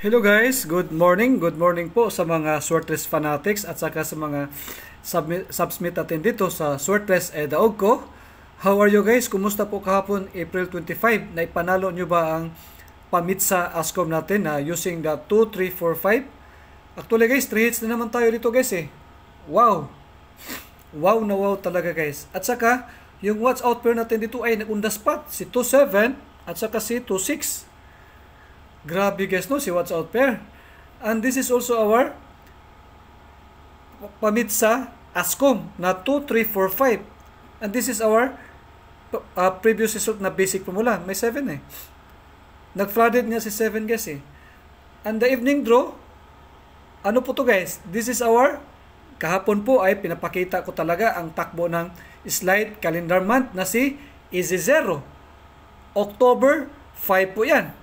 Hello guys, good morning. Good morning po sa mga Swartres fanatics at saka sa mga subsmit natin dito sa Swartres Edaog ko. How are you guys? Kumusta po kahapon April 25? Naipanalo nyo ba ang pamit sa ASCOM natin na using the 2345? Actually guys, 3 hits na naman tayo dito guys eh. Wow! Wow na wow talaga guys. At saka, yung watch out pair natin dito ay nag-undas pa si 27 at saka si 26. Grabe guys no, si What's Out Pair. And this is also our pamit sa ASCOM na 2, 3, 4, And this is our uh, previous result na basic formula. May 7 eh. Nag-flooded niya si 7 guys eh. And the evening draw, ano po to guys? This is our kahapon po ay pinapakita ko talaga ang takbo ng slide calendar month na si Easy Zero. October 5 po yan.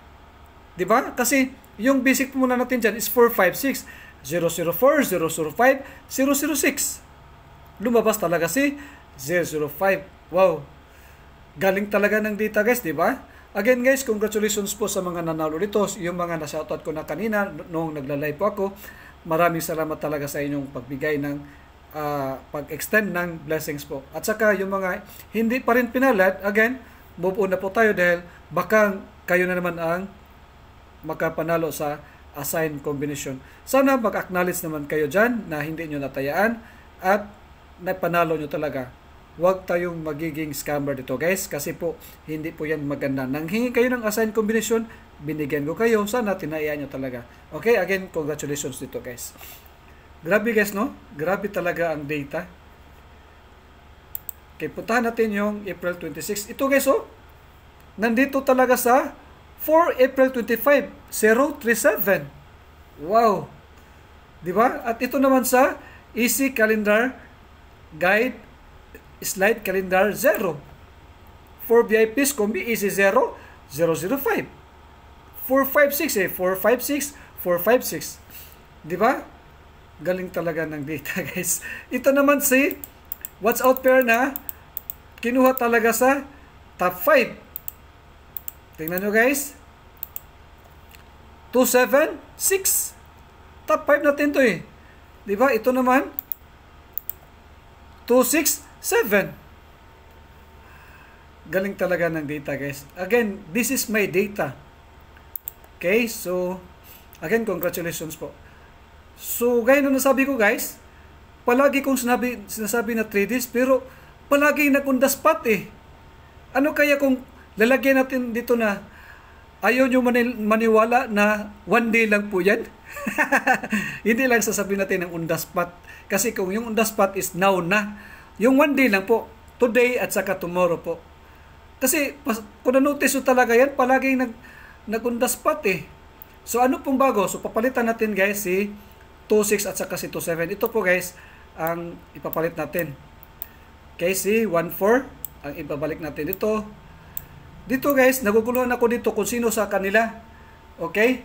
'Di ba? Kasi yung basic muna natin diyan is 456, 004, 005, 006. Lumabas talaga si 005. Wow. Galing talaga ng data, guys, 'di ba? Again guys, congratulations po sa mga nanalo rito, Yung mga na-shoutout ko na kanina noong nagla-live po ako. Maraming salamat talaga sa inyong pagbigay ng uh, pag-extend ng blessings po. At saka yung mga hindi pa rin pinalad, again, move on na po tayo dahil baka kayo na naman ang makapanalo sa assigned combination. Sana mag-acknowledge naman kayo dyan na hindi nyo natayaan at napanalo nyo talaga. Huwag tayong magiging scammer dito guys kasi po hindi po yan maganda. Nanghingi kayo ng assigned combination, binigyan ko kayo. Sana tinayaan nyo talaga. Okay, again, congratulations dito guys. Grabe guys no? Grabe talaga ang data. Okay, puntahan natin yung April 26. Ito guys oh, nandito talaga sa 4 April 25, 037. Wow! Di ba? At ito naman sa Easy Calendar Guide Slide Calendar 0. For VIPs, kumbi Easy 0, 005. 456 eh, 456, 456. Di ba? Galing talaga ng data guys. Ito naman si What's Out Pair na kinuha talaga sa top 5. Tingnan nyo guys. 276. 7, 6. Top 5 natin to eh. Diba? Ito naman. 267. 6, Galing talaga ng data guys. Again, this is my data. Okay? So, again, congratulations po. So, gaya na nasabi ko guys, palagi kong sinabi, sinasabi na 3Ds, pero palagi nakundas pat eh. Ano kaya kung lalagyan natin dito na ayaw nyo maniwala na one day lang po yan. Hindi lang sasabihin natin ang undas spot. Kasi kung yung undas spot is now na, yung one day lang po, today at saka tomorrow po. Kasi pas, kung na-notice nyo talaga yan, palaging nag, nag undas spot eh. So ano pong bago? So papalitan natin guys si 26 at saka si 27. Ito po guys ang ipapalit natin. Okay, si 14 ang ibabalik natin dito. Dito guys, naguguluhan ako dito kung sino sa kanila. Okay?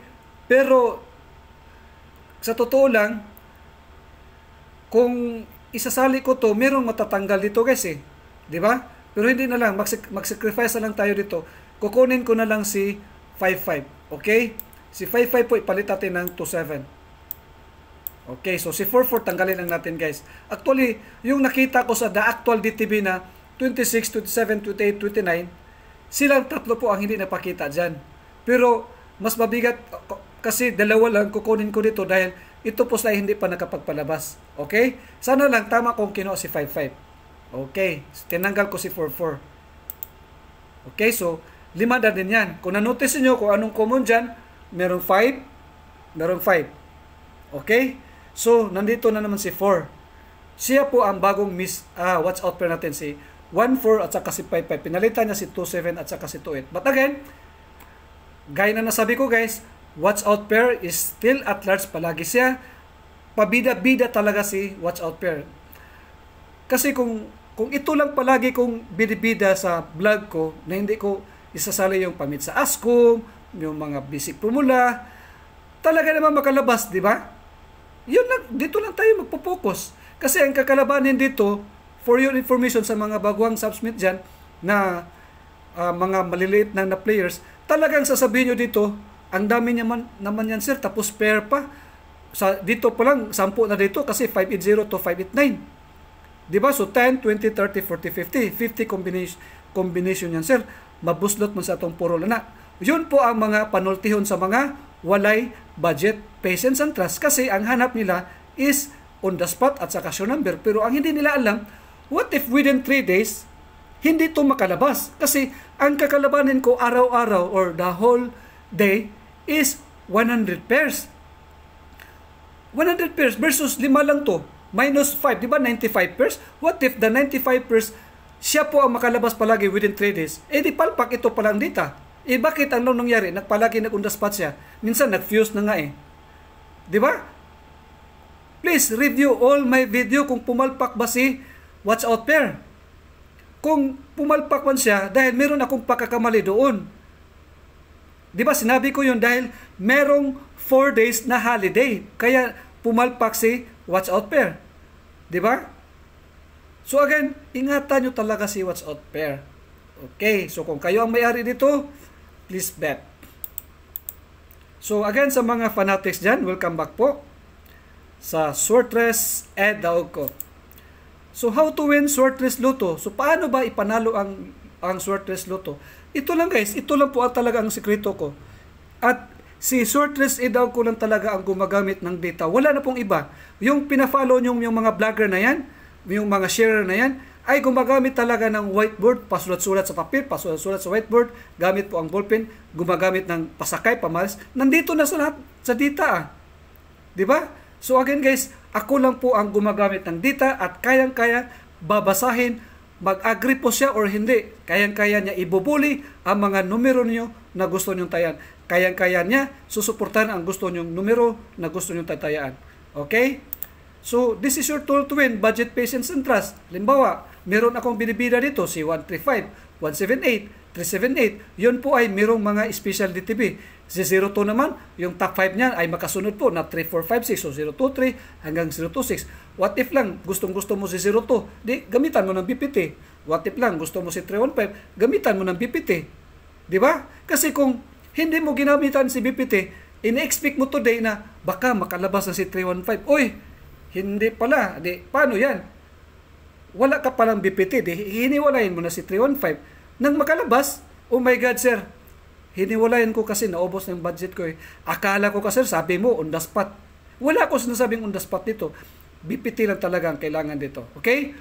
Pero, sa totoo lang, kung isasali ko to, merong matatanggal dito guys eh. ba? Diba? Pero hindi na lang, mag-sacrifice na lang tayo dito. Kukunin ko na lang si 5-5. Okay? Si 5-5 po ipalit natin ng 2-7. Okay, so si 44 tanggalin lang natin guys. Actually, yung nakita ko sa the actual DTV na 26, 27, 28, 29, Silang tatlo po ang hindi napakita dyan. Pero mas mabigat kasi dalawa lang kukunin ko dito dahil ito po sila hindi pa nakapagpalabas. Okay? Sana lang tama kung kinuha si 5-5. Okay. tinanggal ko si 4-4. Okay, so lima na din yan. Kung nanotice niyo kung anong common dyan, merong 5, merong 5. Okay? So, nandito na naman si 4. Siya po ang bagong miss, ah, watch out pa natin si 1-4 at saka si 5-5. Pinalitan niya si 2-7 at saka si 2-8. But again, gaya na nasabi ko guys, watch out pair is still at large palagi siya. Pabida-bida talaga si watch out pair. Kasi kung kung ito lang palagi kong binibida sa vlog ko na hindi ko isasali yung pamit sa ASCOM, yung mga basic formula, talaga naman makalabas, di ba? Yun lang, dito lang tayo magpo-focus. Kasi ang kakalabanin dito, for your information sa mga baguang subsmit dyan na uh, mga maliliit na, na players, talagang sasabihin nyo dito, ang dami naman, naman yan sir, tapos pair pa. Sa, dito pa lang, 10 na dito kasi 580 to 589. Diba? So 10, 20, 30, 40, 50. 50 combination, combination yan sir. Mabuslot man sa itong puro lana. Yun po ang mga panultihon sa mga walay budget, patience and trust kasi ang hanap nila is on the spot at sa casio number. Pero ang hindi nila alam, What if within 3 days, hindi to makalabas? Kasi ang kakalabanin ko araw-araw or the whole day is 100 pairs. 100 pairs versus 5 lang to. Minus 5, di ba 95 pairs? What if the 95 pairs, siya po ang makalabas palagi within 3 days? Eh di palpak ito palang dita. Eh bakit ang nangyari? Nagpalagi nag nagundaspot siya. Minsan nag-fuse na nga eh. Di ba? Please review all my video kung pumalpak ba si Watch out pair. Kung pumalpak man siya dahil meron akong pagkakamali doon. 'Di ba sinabi ko 'yun dahil merong 4 days na holiday. Kaya pumalpak si watch out pair. 'Di ba? So again, ingatan nyo talaga si watch out pair. Okay, so kung kayo ang may-ari dito, please bet. So again, sa mga fanatics dyan, welcome back po sa Sortress Ed Daugko. So how to win short race So paano ba ipanalo ang ang short race Ito lang guys, ito lang po ang talaga ang sikreto ko. At si short race eh, idaw ko lang talaga ang gumagamit ng data. Wala na pong iba. Yung pina-follow yung, yung mga blogger na yan, yung mga sharer na yan, ay gumagamit talaga ng whiteboard, pasulat-sulat sa papel, pasulat-sulat sa whiteboard, gamit po ang ballpen, gumagamit ng pasakay, pamalas. Nandito na sa lahat, sa data ah. 'Di ba? So again guys, ako lang po ang gumagamit ng data at kayang-kaya babasahin mag-agree po siya or hindi. Kayang-kaya niya ibubuli ang mga numero niyo na gusto niyong tayan. Kayang-kaya niya susuportahan ang gusto niyong numero na gusto niyong tatayaan. Okay? So, this is your tool to win, budget, patience, and trust. Limbawa, meron akong binibida dito, si 135, 178, 378. 'Yon po ay merong mga special DTB. Si 02 naman, yung top 5 niya ay makasunod po na 3, 4, So 023 hanggang 026. What if lang gustong gusto mo si 02, di gamitan mo ng BPT. What if lang gusto mo si 315, gamitan mo ng BPT. Di ba? Kasi kung hindi mo ginamitan si BPT, inexpect mo today na baka makalabas na si 315. Oy, hindi pala. Di, paano yan? Wala ka pa lang BPT. Di, hiniwalayin mo na si 315. Nang makalabas, oh my God, sir, Hiniwalayan ko kasi naubos na yung budget ko eh. Akala ko kasi sabi mo on the spot. Wala ko sinasabing on the spot dito. BPT lang talaga ang kailangan dito. Okay?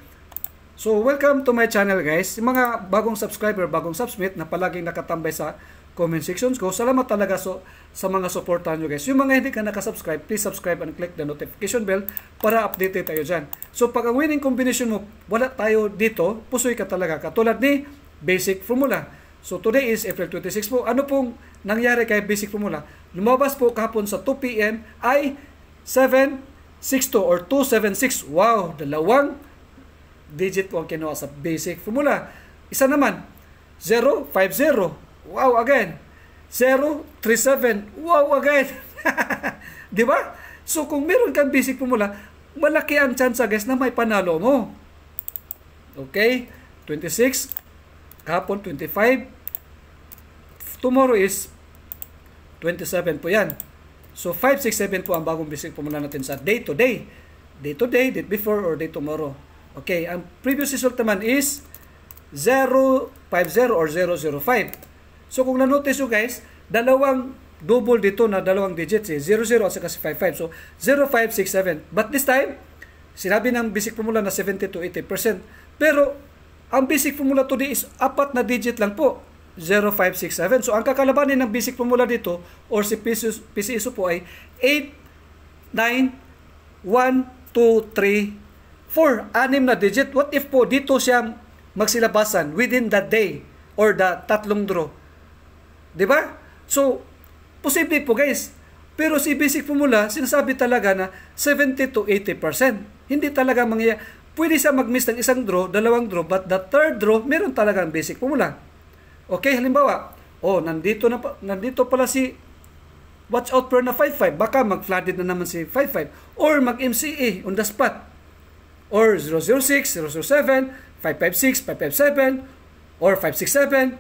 So welcome to my channel guys. Yung mga bagong subscriber, bagong subsmit na palaging nakatambay sa comment sections ko. Salamat talaga so, sa mga supportan nyo guys. Yung mga hindi ka nakasubscribe, please subscribe and click the notification bell para updated tayo dyan. So pag ang winning combination mo, wala tayo dito, pusoy ka talaga. Katulad ni basic formula So today is April 26 po. Ano pong nangyari kay basic formula? Lumabas po kahapon sa 2 p.m. ay 762 or 276. Wow, dalawang digit po ang kinuha sa basic formula. Isa naman, 050. Wow, again. 037. Wow, again. Di ba? So kung meron kang basic formula, malaki ang chance guys na may panalo mo. Okay? 26 Kahapon 25. Tomorrow is 27 po yan. So 5, 6, 7 po ang bagong basic formula natin sa day to day. Day to day, date before or day tomorrow. Okay, ang previous result naman is 050 or 005. So kung nanotice nyo guys, dalawang double dito na dalawang digits eh. 00 at saka 55. So 0567. But this time, sinabi ng basic formula na 70 to 80%. Pero ang basic formula to is apat na digit lang po. 0567. So ang kakalabanin ng basic formula dito or si PCISO, PCISO po ay 891234. Anim na digit. What if po dito siya magsilabasan within the day or the tatlong draw? Di ba? So, posible po guys. Pero si basic formula, sinasabi talaga na 70 to 80%. Hindi talaga mangyayari pwede siya mag-miss ng isang draw, dalawang draw, but the third draw, meron talagang basic formula. Okay, halimbawa, oh, nandito, na, nandito pala si watch out pair na 5-5. Baka mag-flooded na naman si 5-5. Or mag-MCA on the spot. Or 006, 007, 556, 557, or 567.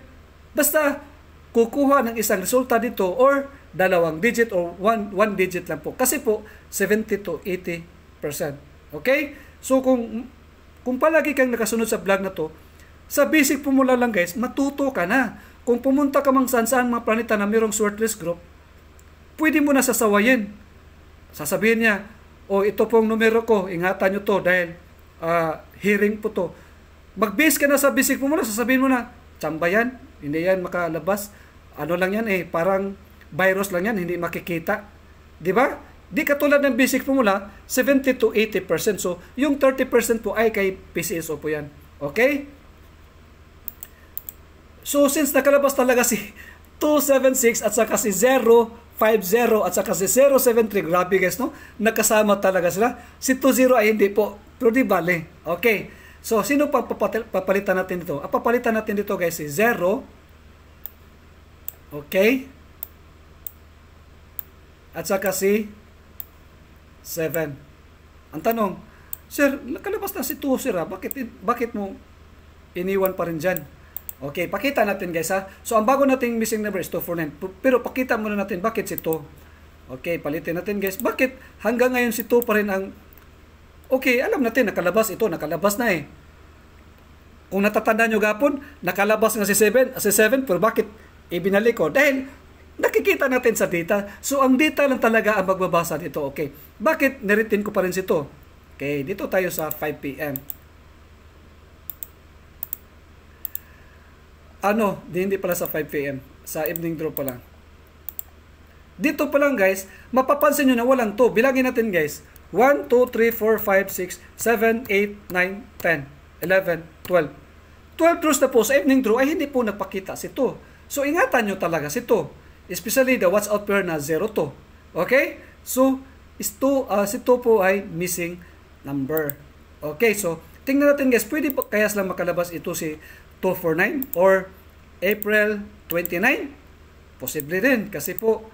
Basta, kukuha ng isang resulta dito or dalawang digit or one, one digit lang po. Kasi po, 70 to 80%. Okay? So kung kung palagi kang nakasunod sa vlog na to, sa basic formula lang guys, matuto ka na. Kung pumunta ka mang saan saan mga planeta na mayroong shortlist group, pwede mo na sasawayin. Sasabihin niya, o oh, ito pong numero ko, ingatan nyo to dahil uh, hearing po to. Mag-base ka na sa basic formula, sasabihin mo na, tsamba yan, hindi yan makalabas. Ano lang yan eh, parang virus lang yan, hindi makikita. 'Di ba? Di katulad ng basic formula, 70 to 80%. So, yung 30% po ay kay PCSO po yan. Okay? So, since nakalabas talaga si 276 at saka si 050 at saka si 073, grabe guys, no? Nakasama talaga sila. Si 20 ay hindi po. Pero di bale. Okay. So, sino pa papalitan natin dito? Papalitan natin dito guys si 0. Okay. At saka si 7. Ang tanong, Sir, nakalabas na si 2 sir ha? Ah. Bakit, bakit mo iniwan pa rin dyan? Okay, pakita natin guys ha. Ah. So ang bago nating missing number is 249. Pero pakita muna natin bakit si 2. Okay, palitin natin guys. Bakit hanggang ngayon si 2 pa rin ang... Okay, alam natin nakalabas ito. Nakalabas na eh. Kung natatanda nyo gapon, nakalabas nga si 7, si 7 pero bakit ibinalik ko? Dahil nakikita natin sa data. So, ang data lang talaga ang magbabasa dito. Okay. Bakit naritin ko pa rin sito. Okay, dito tayo sa 5 p.m. Ano, di, hindi pala sa 5 p.m. Sa evening draw pa lang. Dito pa lang guys, mapapansin nyo na walang to. Bilangin natin guys. 1, 2, 3, 4, 5, 6, 7, 8, 9, 10, 11, 12. 12 draws na po sa evening draw ay hindi po nagpakita sito. So ingatan nyo talaga sito. 2. Especially the watch out pair na 02. Okay? So, is to, uh, si 2 po ay missing number. Okay, so tingnan natin guys, pwede pa kaya lang makalabas ito si 249 or April 29? Possibly din, kasi po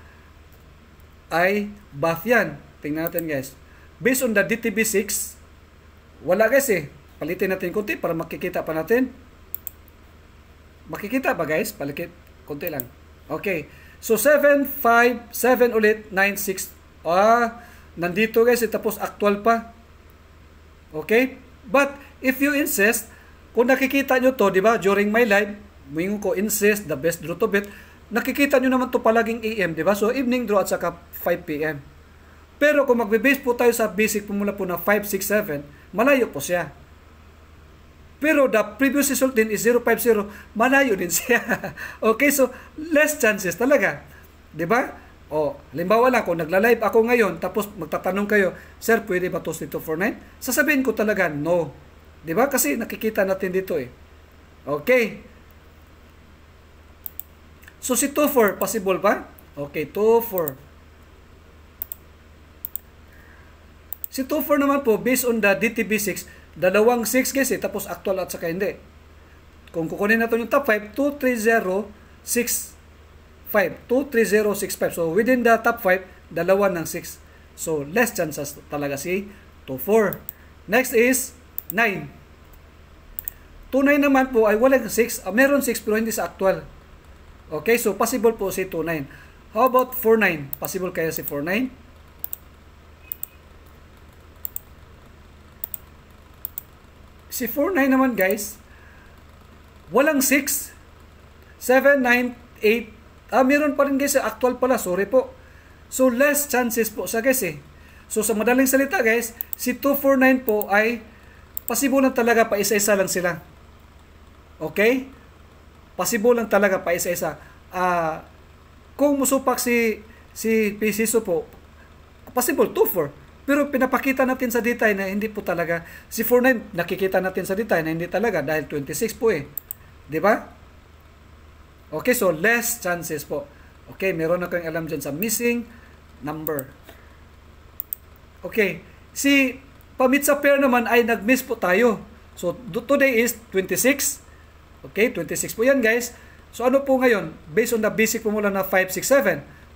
ay buff yan. Tingnan natin guys. Based on the DTB6, wala guys eh. Palitin natin konti para makikita pa natin. Makikita ba guys? Palikit konti lang. Okay. So 757 ulit, 96. Ah, nandito guys, itapos eh, actual pa. Okay? But if you insist, kung nakikita nyo to, di ba, during my live, mingo ko insist, the best draw to bet, nakikita nyo naman to palaging AM, di ba? So evening draw at saka 5 PM. Pero kung magbe-base po tayo sa basic po mula po na 567, 6, malayo po siya. Pero the previous result din is 050, malayo din siya. okay, so less chances talaga. 'Di ba? O, halimbawa lang, kung nagla-live ako ngayon, tapos magtatanong kayo, Sir, pwede ba toast dito for 9? Sasabihin ko talaga, no. ba diba? Kasi nakikita natin dito eh. Okay. So, si 2-4, possible ba? Okay, 2-4. Si 2-4 naman po, based on the DTB6, Dalawang 6 eh, tapos actual at saka hindi. Kung kukunin natin yung top 5, 23065. 23065. So, within the top 5, dalawa ng 6. So, less chances talaga si 24. Next is 9. 2, naman po ay walang 6. Uh, ah, meron 6 pero hindi sa actual. Okay, so possible po si 29. How about 49? Possible kaya si 49? Si 49 naman guys, walang 6. 7, 9, 8. Ah, meron pa rin guys. Actual pala. Sorry po. So, less chances po sa guys eh. So, sa madaling salita guys, si 249 po ay pasibo lang talaga pa isa-isa lang sila. Okay? Pasibo lang talaga pa isa-isa. Ah, kung musupak si si Pisiso po, possible 24. Pero pinapakita natin sa detail na hindi po talaga, si 49 nakikita natin sa detail na hindi talaga dahil 26 po eh. ba? Diba? Okay, so less chances po. Okay, meron na kayong alam dyan sa missing number. Okay, si pamitsa pair naman ay nag-miss po tayo. So today is 26. Okay, 26 po yan guys. So ano po ngayon? Based on the basic formula na 5, 6,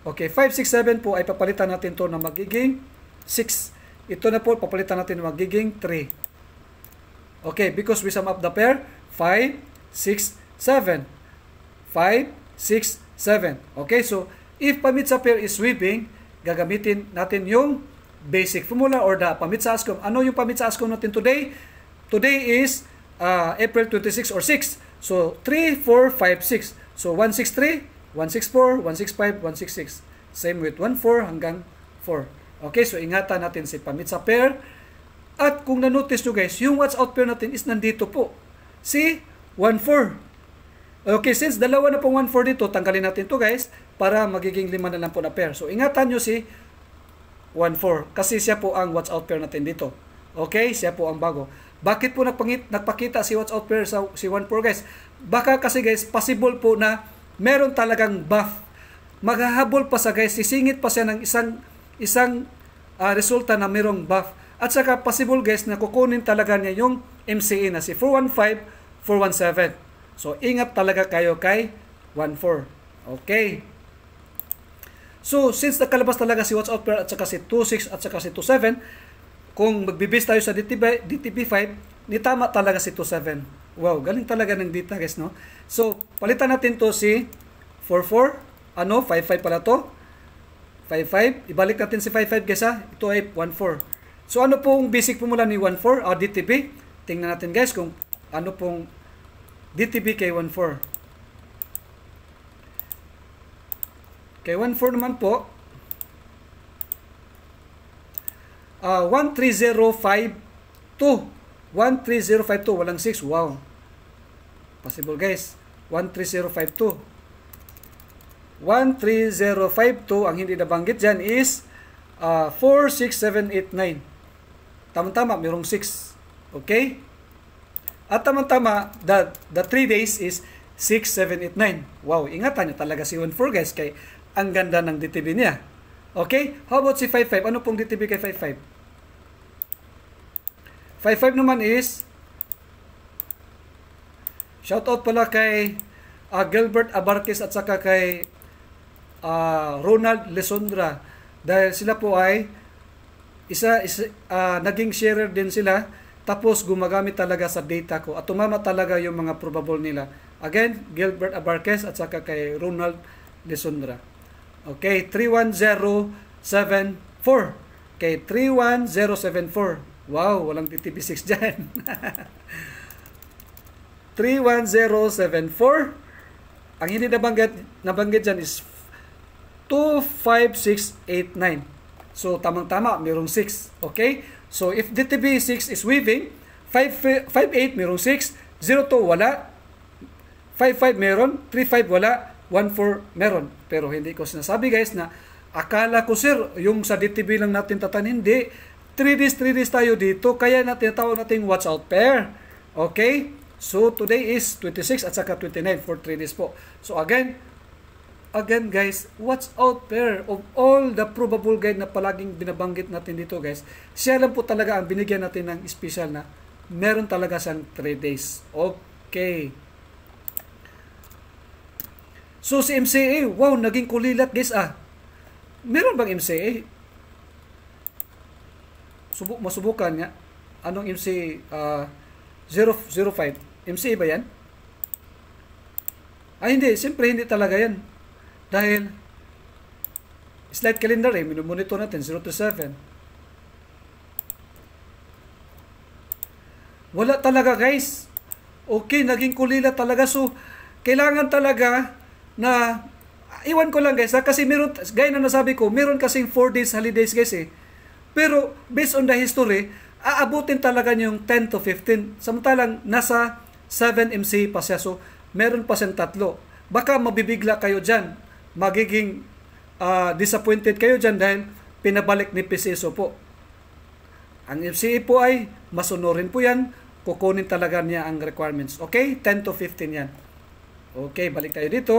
7. Okay, 5, 6, 7 po ay papalitan natin to na magiging 6. Ito na po, papalitan natin magiging 3. Okay, because we sum up the pair, 5, 6, 7. 5, 6, 7. Okay, so if pamitsa pair is sweeping, gagamitin natin yung basic formula or the pamitsa ASCOM. Ano yung pamitsa ASCOM natin today? Today is uh, April 26 or 6. So 3, 4, 5, 6. So 163, 164, 165, 166. Same with 14 hanggang 4. Okay, so ingatan natin si pamit sa pair. At kung na-notice nyo guys, yung watch out pair natin is nandito po. Si 1-4. Okay, since dalawa na pong 1-4 dito, tanggalin natin to guys para magiging lima na lang po na pair. So ingatan nyo si 1-4 kasi siya po ang watch out pair natin dito. Okay, siya po ang bago. Bakit po nagpangit, nagpakita si watch out pair sa si 1-4 guys? Baka kasi guys, possible po na meron talagang buff. Maghahabol pa sa guys, sisingit pa siya ng isang isang uh, resulta na merong buff. At saka possible guys na kukunin talaga niya yung MCA na si 415, 417. So ingat talaga kayo kay 14. Okay. So since nakalabas talaga si Watch Out Pair at saka si 26 at saka si 27, kung magbibis tayo sa DTB, DTB5, nitama talaga si 27. Wow, galing talaga ng data guys no. So palitan natin to si 44, ano, 55 pala to. 5.5. Ibalik natin si 5.5 guys ha. Ito ay 1.4. So ano pong basic formula ni 1.4 or ah, DTP? Tingnan natin guys kung ano pong DTB kay 1.4. Kay 1.4 naman po, uh, 13052. 13052. Walang 6. Wow. Possible guys. 13052. 13052 ang hindi nabanggit dyan is uh, ah, 46789 tama-tama merong 6 okay at tama-tama the, the 3 days is 6789 wow ingatan nyo talaga si Juan guys kay ang ganda ng DTB niya okay how about si 55 ano pong DTB kay 55 55 naman is shout out pala kay uh, Gilbert Abarkis at saka kay uh, Ronald Lesondra dahil sila po ay isa, isa uh, naging sharer din sila tapos gumagamit talaga sa data ko at tumama talaga yung mga probable nila. Again, Gilbert Abarquez at saka kay Ronald Lesondra. Okay, 31074. Okay, 31074. Wow, walang TTP6 dyan. 31074. Ang hindi nabanggit, nabanggit dyan is 2, 5, 6, 8, 9. So, tamang-tama, merong 6. Okay? So, if DTB 6 is weaving, 5, 5, 8, merong 6. 0, 2, wala. 5, 5, meron. 3, 5, wala. 1, 4, meron. Pero hindi ko sinasabi guys na akala ko sir, yung sa DTB lang natin tatan, hindi. 3 days, 3 days tayo dito. Kaya natin tinatawag natin watch out pair. Okay? So, today is 26 at saka 29 for 3 days po. So, again, again guys, what's out there of all the probable guide na palaging binabanggit natin dito guys, siya lang po talaga ang binigyan natin ng special na meron talaga siyang 3 days. Okay. So si MCA, wow, naging kulilat guys ah. Meron bang MCA? Subuk masubukan nga. Anong MCA? Uh, 005. MCA ba yan? Ay ah, hindi, siyempre hindi talaga yan. Dahil, slide calendar eh, minumonitor natin, 0 to 7. Wala talaga guys. Okay, naging kulila talaga. So, kailangan talaga na, iwan ko lang guys, ha? kasi meron, gaya na nasabi ko, meron kasing 4 days holidays guys eh. Pero, based on the history, aabutin talaga yung 10 to 15. Samantalang nasa 7 MC pa siya. So, meron pa siyang tatlo. Baka mabibigla kayo dyan magiging uh, disappointed kayo dyan dahil pinabalik ni PCSO po. Ang FCA po ay masunurin po yan. Kukunin talaga niya ang requirements. Okay? 10 to 15 yan. Okay, balik tayo dito.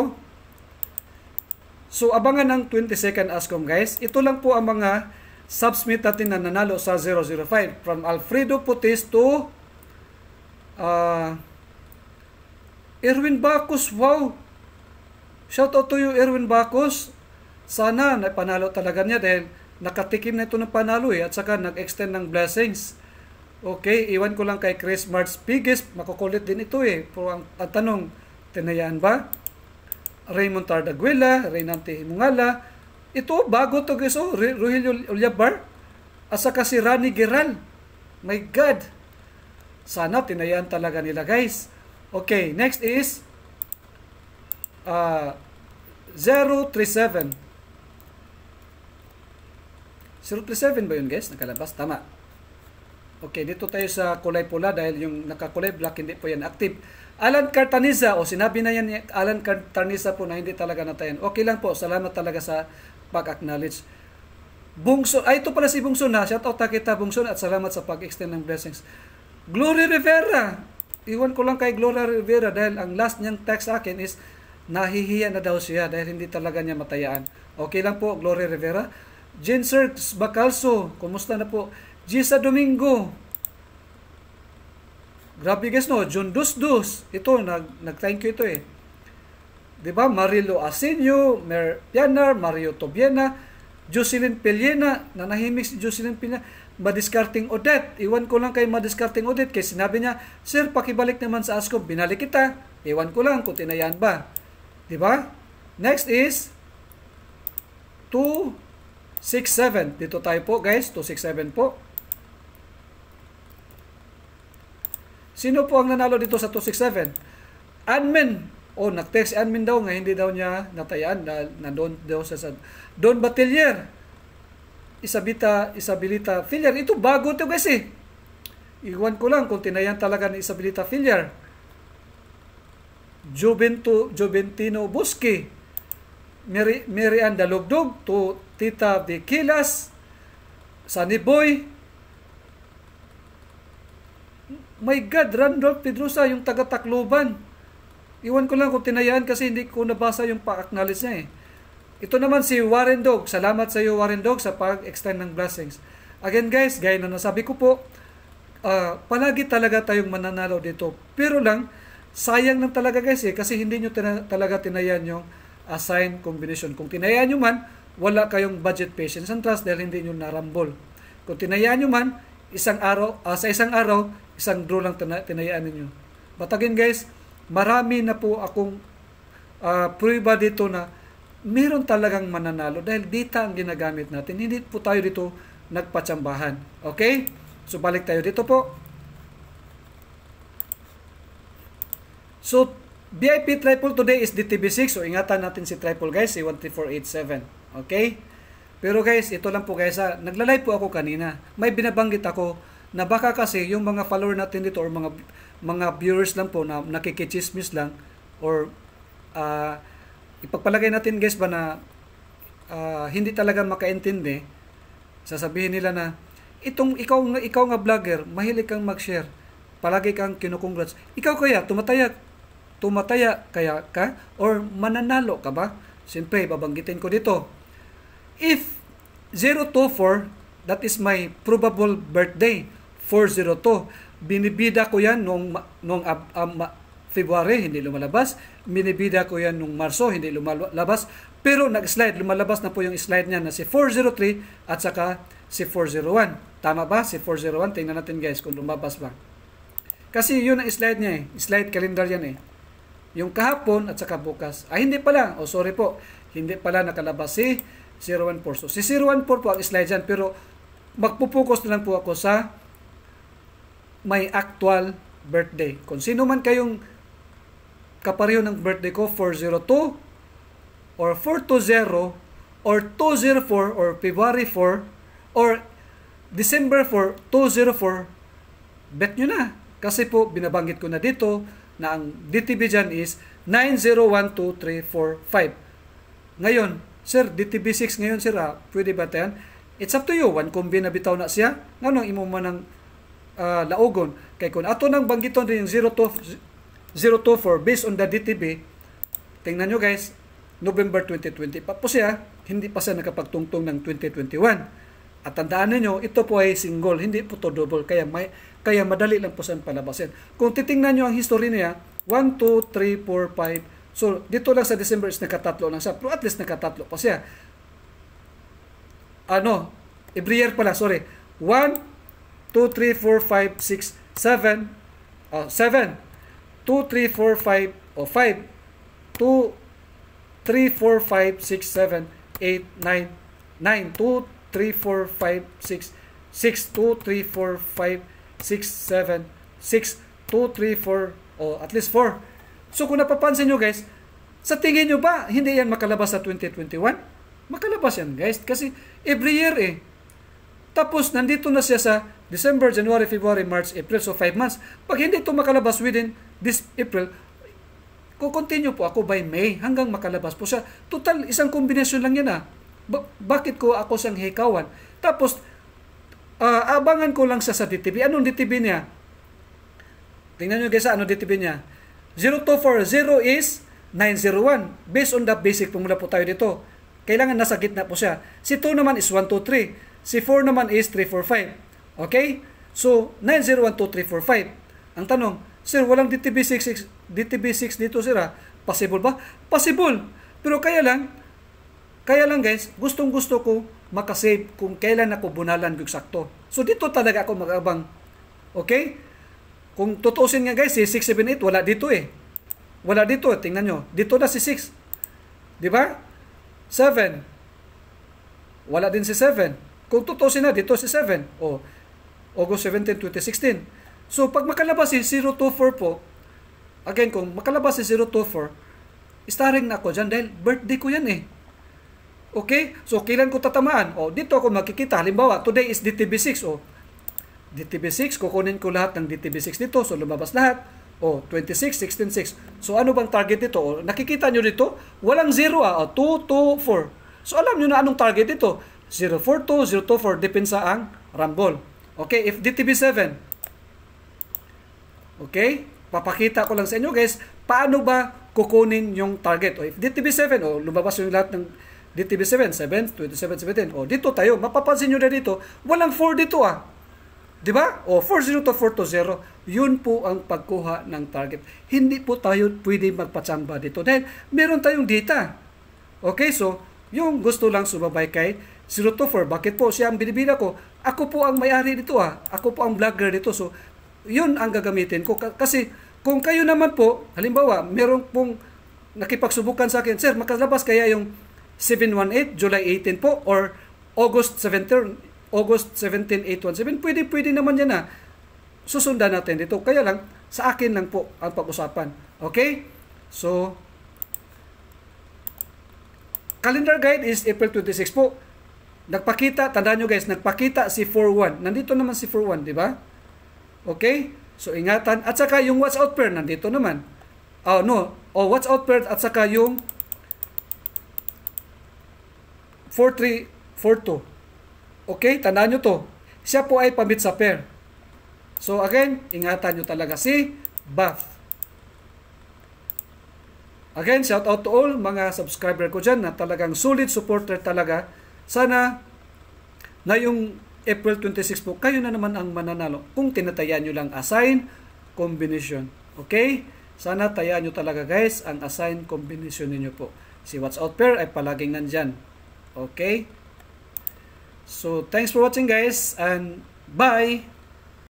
So, abangan ng 22nd ASCOM guys. Ito lang po ang mga submit natin na nanalo sa 005. From Alfredo Putis to uh, Erwin Bacos. Wow! Shout out to you Erwin Bacos. Sana napanalo talaga niya dahil nakatikim na ito ng panalo eh at saka nag-extend ng blessings. Okay, iwan ko lang kay Chris Marts Piges. Makukulit din ito eh. Pero ang, ang tanong, tinayaan ba? Raymond Tardaguela, Reynante Himungala. Ito, bago to guys. Oh, Ruhil Ulyabar. Asa ka si Rani Geral. My God. Sana tinayaan talaga nila guys. Okay, next is uh, 037. 037 ba yun guys? Nakalabas? Tama. Okay, dito tayo sa kulay pula dahil yung nakakulay black hindi po yan active. Alan Cartaniza, o sinabi na yan Alan Cartaniza po na hindi talaga natayan. Okay lang po, salamat talaga sa pag-acknowledge. Bungso, ay ah, ito pala si Bungso na, shout out na kita Bungso at salamat sa pag-extend ng blessings. Glory Rivera, iwan ko lang kay Gloria Rivera dahil ang last niyang text akin is Nahihiya na daw siya dahil hindi talaga niya matayaan. Okay lang po, Gloria Rivera. Jen Sir Bacalso, kumusta na po? Gisa Domingo. Grabe guys no, Jun Dus Dus. Ito, nag, nag-thank you ito eh. Diba? Marilo Asinio, Mer Pianar, Mario Tobiena, Jocelyn na nanahimik si Jocelyn Peliena, madiskarting Odette. Iwan ko lang kay madiskarting Odette kasi sinabi niya, Sir, pakibalik naman sa ASCO, binalik kita. Iwan ko lang kung tinayaan ba. Di ba? Next is 267. Dito tayo po guys, 267 po. Sino po ang nanalo dito sa 267? Admin. oh, nag-text si admin daw nga hindi daw niya natayaan na, na doon daw sa Don Batilier. Isabita, Isabelita Filler. Ito bago to guys eh. Iwan ko lang kung tinayan talaga ni Isabelita Filler. Juvento, Juventino Busque, Mary, Mary Ann Dalugdog to Tita Bequilas, Sunny Boy, My God, Randolph Pedrosa, yung taga takloban Iwan ko lang kung tinayaan kasi hindi ko nabasa yung pa-acknowledge niya eh. Ito naman si Warren Dog. Salamat sa iyo Warren Dog sa pag-extend ng blessings. Again guys, gaya na nasabi ko po, uh, palagi talaga tayong mananalo dito. Pero lang, sayang lang talaga guys eh kasi hindi nyo tina- talaga tinayan yung assigned combination. Kung tinayaan nyo man, wala kayong budget patience and trust dahil hindi nyo narambol. Kung tinayaan nyo man, isang araw, uh, sa isang araw, isang draw lang tina- tinayaan ninyo. But again guys, marami na po akong uh, prueba dito na meron talagang mananalo dahil data ang ginagamit natin. Hindi po tayo dito nagpatsambahan. Okay? So balik tayo dito po. So, VIP triple today is DTB6. So, ingatan natin si triple guys, si 13487. Okay? Pero guys, ito lang po guys. Ha. Naglalay po ako kanina. May binabanggit ako na baka kasi yung mga follower natin dito or mga mga viewers lang po na nakikichismis lang or uh, ipagpalagay natin guys ba na uh, hindi talaga makaintindi sasabihin nila na itong ikaw nga ikaw nga vlogger mahilig kang mag-share palagi kang kinukongrats ikaw kaya tumatayak tumataya kaya ka or mananalo ka ba? Siyempre, babanggitin ko dito. If 024, that is my probable birthday, 402. Binibida ko yan nung, nung um, um, February, hindi lumalabas. Binibida ko yan nung Marso, hindi lumalabas. Pero nag-slide, lumalabas na po yung slide niya na si 403 at saka si 401. Tama ba? Si 401, tingnan natin guys kung lumabas ba. Kasi yun ang slide niya eh. Slide calendar yan eh yung kahapon at saka bukas. Ah, hindi pala, oh sorry po, hindi pala nakalabas si 014. So si 014 po ang slide dyan pero magpupokus na lang po ako sa may actual birthday. Kung sino man kayong kapareho ng birthday ko, 402 or 420 or 204 or February 4 or December 4, 204, bet nyo na. Kasi po, binabanggit ko na dito, na ang DTB dyan is 9012345. Ngayon, sir, DTB6 ngayon sir ha, ah, pwede ba tayan? It's up to you. One kombi na bitaw na siya. Nga nang imo man ang uh, ah, laogon. Kay kung ato nang banggiton din yung 02, 024 based on the DTB, tingnan nyo guys, November 2020 pa po siya, hindi pa siya nakapagtungtong ng 2021. At tandaan niyo, ito po ay single, hindi po to double. Kaya may, kaya madali lang po sa palabasin. Kung titingnan nyo ang history niya, 1, 2, 3, 4, 5. So, dito lang sa December is nakatatlo lang siya. Pero at least nakatatlo pa siya. Ano? Every year pala, sorry. 1, 2, 3, 4, 5, 6, 7. Oh, 7. 2, 3, 4, 5. Oh, 5. 2, 3, 4, 5, 6, 7, 8, 9, 9, 2, 3, 4, 5, 6, 6, 2, 3, 4, 5, 6, 7, 6, 2, 3, 4, o at least 4. So kung napapansin nyo guys, sa tingin nyo ba, hindi yan makalabas sa 2021? Makalabas yan guys, kasi every year eh. Tapos nandito na siya sa December, January, February, March, April, so 5 months. Pag hindi ito makalabas within this April, kukontinue po ako by May hanggang makalabas po siya. Total, isang kombinasyon lang yan ah. Ba- bakit ko ako siyang hikawan? Tapos, uh, abangan ko lang siya sa DTV. Anong DTV niya? Tingnan nyo guys, ano DTV niya? 0240 is 901. Based on the basic, pumula po tayo dito. Kailangan nasa gitna po siya. Si 2 naman is 123. Si 4 naman is 345. Okay? So, 9012345. Ang tanong, sir, walang DTB 66, DTB 6 dito sir ha? Ah. Possible ba? Possible. Pero kaya lang, kaya lang guys, gustong gusto ko makasave kung kailan ako bunalan yung sakto. So dito talaga ako magabang. Okay? Kung tutusin nga guys, si 678 wala dito eh. Wala dito, tingnan nyo. Dito na si 6. Di ba? 7. Wala din si 7. Kung tutusin na, dito si 7. O, August 17, 2016. So, pag makalabas si 024 po, again, kung makalabas si 024, starring na ako dyan dahil birthday ko yan eh. Okay? So, kailan ko tatamaan? O, oh, dito ako makikita. Halimbawa, today is DTB6. O, DTB6, kukunin ko lahat ng DTB6 dito. So, lumabas lahat. O, 26, 16, 6. So, ano bang target dito? O, oh, nakikita nyo dito? Walang 0 ah. O, 2, 2, 4. So, alam nyo na anong target dito. 042, 024. Depensa ang rumble. Okay? If DTB7. Okay? Papakita ko lang sa inyo guys, paano ba kukunin yung target. O, if DTB7, o, lumabas yung lahat ng DTB 7, 7, 27, 17. O, dito tayo. Mapapansin nyo na dito, walang 4 dito ah. Di ba? O, 4-0 to 4 to 0. Yun po ang pagkuha ng target. Hindi po tayo pwede magpatsamba dito dahil meron tayong data. Okay, so, yung gusto lang sumabay kay 0 to 4. Bakit po siya ang binibina ko? Ako po ang may-ari dito ah. Ako po ang vlogger dito. So, yun ang gagamitin ko. Kasi, kung kayo naman po, halimbawa, meron pong nakipagsubukan sa akin, Sir, makalabas kaya yung 718, July 18 po, or August 17, August 17, 817, pwede, pwede naman yan na ah. susundan natin dito. Kaya lang, sa akin lang po ang pag-usapan. Okay? So, calendar guide is April 26 po. Nagpakita, tandaan nyo guys, nagpakita si 41. Nandito naman si 41, di ba? Okay? So, ingatan. At saka yung watch out pair, nandito naman. Oh, no. Oh, watch out pair at saka yung 4342. Okay, tandaan nyo to. Siya po ay pamit sa pair. So again, ingatan nyo talaga si Bath. Again, shout out to all mga subscriber ko dyan na talagang solid supporter talaga. Sana na yung April 26 po, kayo na naman ang mananalo kung tinatayan nyo lang assign combination. Okay? Sana tayaan nyo talaga guys ang assign combination niyo po. Si What's Out Pair ay palaging nandyan. Okay? So, thanks for watching guys and bye!